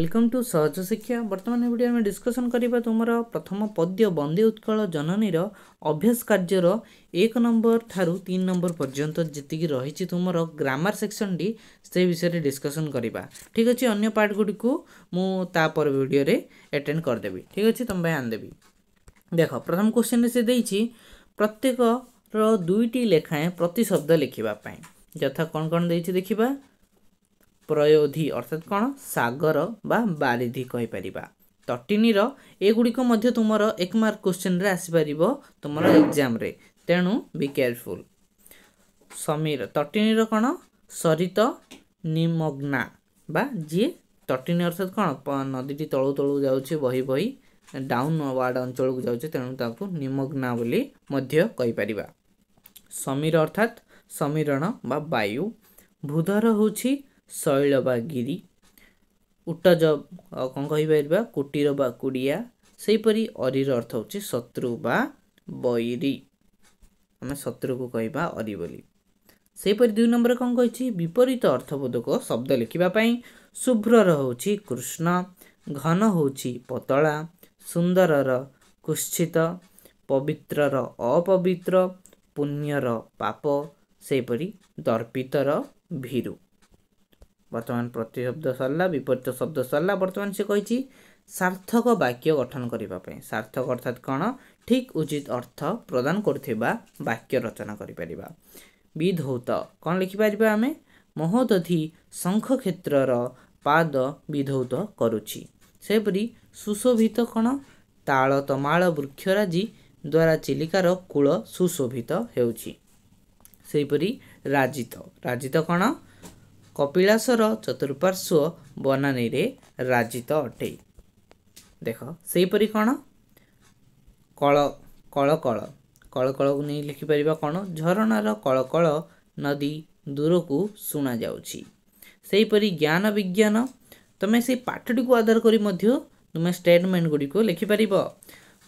welcome to ସହଜ ଶିକ୍ଷା ବର୍ତ୍ତମାନ ଭିଡ଼ିଓ ଆମେ ଡିସ୍କସନ୍ କରିବା ତୁମର ପ୍ରଥମ ପଦ୍ୟ ବନ୍ଦେ ଉତ୍କଳ ଜନନୀର ଅଭ୍ୟାସ କାର୍ଯ୍ୟର ଏକ ନମ୍ବର ଠାରୁ ତିନି ନମ୍ବର ପର୍ଯ୍ୟନ୍ତ ଯେତିକି ରହିଛି ତୁମର ଗ୍ରାମାର ସେକ୍ସନ୍ଟି ସେ ବିଷୟରେ ଡିସ୍କସନ୍ କରିବା ଠିକ୍ ଅଛି ଅନ୍ୟ ପାର୍ଟ ଗୁଡ଼ିକୁ ମୁଁ ତାପର ଭିଡ଼ିଓରେ ଆଟେଣ୍ଡ କରିଦେବି ଠିକ୍ ଅଛି ତୁମ ପାଇଁ ଆଣିଦେବି ଦେଖ ପ୍ରଥମ କ୍ୱେଶ୍ଚିନ୍ରେ ସେ ଦେଇଛି ପ୍ରତ୍ୟେକର ଦୁଇଟି ଲେଖାଏଁ ପ୍ରତିଶବ୍ଦ ଲେଖିବା ପାଇଁ ଯଥା କ'ଣ କ'ଣ ଦେଇଛି ଦେଖିବା ପ୍ରୟୋଧି ଅର୍ଥାତ୍ କ'ଣ ସାଗର ବା ବାରିଧି କହିପାରିବା ତଟିନୀର ଏଗୁଡ଼ିକ ମଧ୍ୟ ତୁମର ଏକ ମାର୍କ କ୍ୱେଶ୍ଚିନ୍ରେ ଆସିପାରିବ ତୁମର ଏକ୍ଜାମ୍ରେ ତେଣୁ ବି କେୟାରଫୁଲ୍ ସମୀର ତଟିନୀର କ'ଣ ସରିତ ନିମଗ୍ନା ବା ଯିଏ ତଟିନୀ ଅର୍ଥାତ୍ କ'ଣ ନଦୀଟି ତଳୁ ତଳୁ ଯାଉଛି ବହି ବହି ଡାଉନ୍ ୱାର୍ଡ଼ ଅଞ୍ଚଳକୁ ଯାଉଛି ତେଣୁ ତାକୁ ନିମଗ୍ନା ବୋଲି ମଧ୍ୟ କହିପାରିବା ସମୀର ଅର୍ଥାତ୍ ସମୀରଣ ବା ବାୟୁ ଭୂଧର ହେଉଛି ଶୈଳ ବା ଗିରି ଉଟଜ କ'ଣ କହିପାରିବା କୁଟିର ବା କୁଡ଼ିଆ ସେହିପରି ଅରିର ଅର୍ଥ ହେଉଛି ଶତ୍ରୁ ବା ବୈରୀ ଆମେ ଶତ୍ରୁକୁ କହିବା ଅରି ବୋଲି ସେହିପରି ଦୁଇ ନମ୍ବର କ'ଣ କହିଛି ବିପରୀତ ଅର୍ଥବୋଧକ ଶବ୍ଦ ଲେଖିବା ପାଇଁ ଶୁଭ୍ରର ହେଉଛି କୃଷ୍ଣ ଘନ ହେଉଛି ପତଳା ସୁନ୍ଦରର କୁତ୍ସିତ ପବିତ୍ରର ଅପବିତ୍ର ପୁଣ୍ୟର ପାପ ସେହିପରି ଦର୍ପିତର ଭିରୁ ବର୍ତ୍ତମାନ ପ୍ରତି ଶବ୍ଦ ସରିଲା ବିପରୀତ ଶବ୍ଦ ସରିଲା ବର୍ତ୍ତମାନ ସେ କହିଛି ସାର୍ଥକ ବାକ୍ୟ ଗଠନ କରିବା ପାଇଁ ସାର୍ଥକ ଅର୍ଥାତ୍ କ'ଣ ଠିକ୍ ଉଚିତ ଅର୍ଥ ପ୍ରଦାନ କରୁଥିବା ବାକ୍ୟ ରଚନା କରିପାରିବା ବିଧୌତ କ'ଣ ଲେଖିପାରିବା ଆମେ ମହୋଦଧି ଶଙ୍ଖ କ୍ଷେତ୍ରର ପାଦ ବିଧୌତ କରୁଛି ସେହିପରି ସୁଶୋଭିତ କ'ଣ ତାଳ ତମାଳ ବୃକ୍ଷରାଜି ଦ୍ୱାରା ଚିଲିକାର କୂଳ ସୁଶୋଭିତ ହେଉଛି ସେହିପରି ରାଜିତ ରାଜିତ କ'ଣ କପିଳାସର ଚତୁଃପାର୍ଶ୍ୱ ବନାନୀରେ ରାଜିତ ଅଟେ ଦେଖ ସେହିପରି କ'ଣ କଳ କଳକଳ କଳକଳକୁ ନେଇ ଲେଖିପାରିବା କ'ଣ ଝରଣାର କଳକଳ ନଦୀ ଦୂରକୁ ଶୁଣାଯାଉଛି ସେହିପରି ଜ୍ଞାନ ବିଜ୍ଞାନ ତୁମେ ସେ ପାଠଟିକୁ ଆଧାର କରି ମଧ୍ୟ ତୁମେ ଷ୍ଟେଟମେଣ୍ଟ ଗୁଡ଼ିକୁ ଲେଖିପାରିବ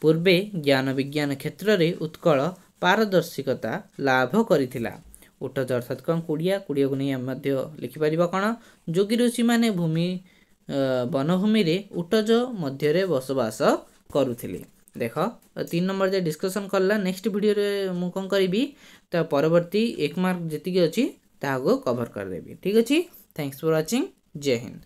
ପୂର୍ବେ ଜ୍ଞାନ ବିଜ୍ଞାନ କ୍ଷେତ୍ରରେ ଉତ୍କଳ ପାରଦର୍ଶିକତା ଲାଭ କରିଥିଲା ଉଟଜର ସତ୍କଂ କୋଡ଼ିଆ କୋଡ଼ିଆକୁ ନେଇ ଆମେ ମଧ୍ୟ ଲେଖିପାରିବା କ'ଣ ଯୋଗୀ ଋଷିମାନେ ଭୂମି ବନଭୂମିରେ ଉଟଜ ମଧ୍ୟରେ ବସବାସ କରୁଥିଲେ ଦେଖ ତିନି ନମ୍ବର ଯେ ଡିସ୍କସନ୍ କଲା ନେକ୍ସଟ ଭିଡ଼ିଓରେ ମୁଁ କ'ଣ କରିବି ତା ପରବର୍ତ୍ତୀ ଏକ ମାର୍କ ଯେତିକି ଅଛି ତାହାକୁ କଭର୍ କରିଦେବି ଠିକ୍ ଅଛି ଥ୍ୟାଙ୍କସ୍ ଫର୍ ୱାଚିଂ ଜୟ ହିନ୍ଦ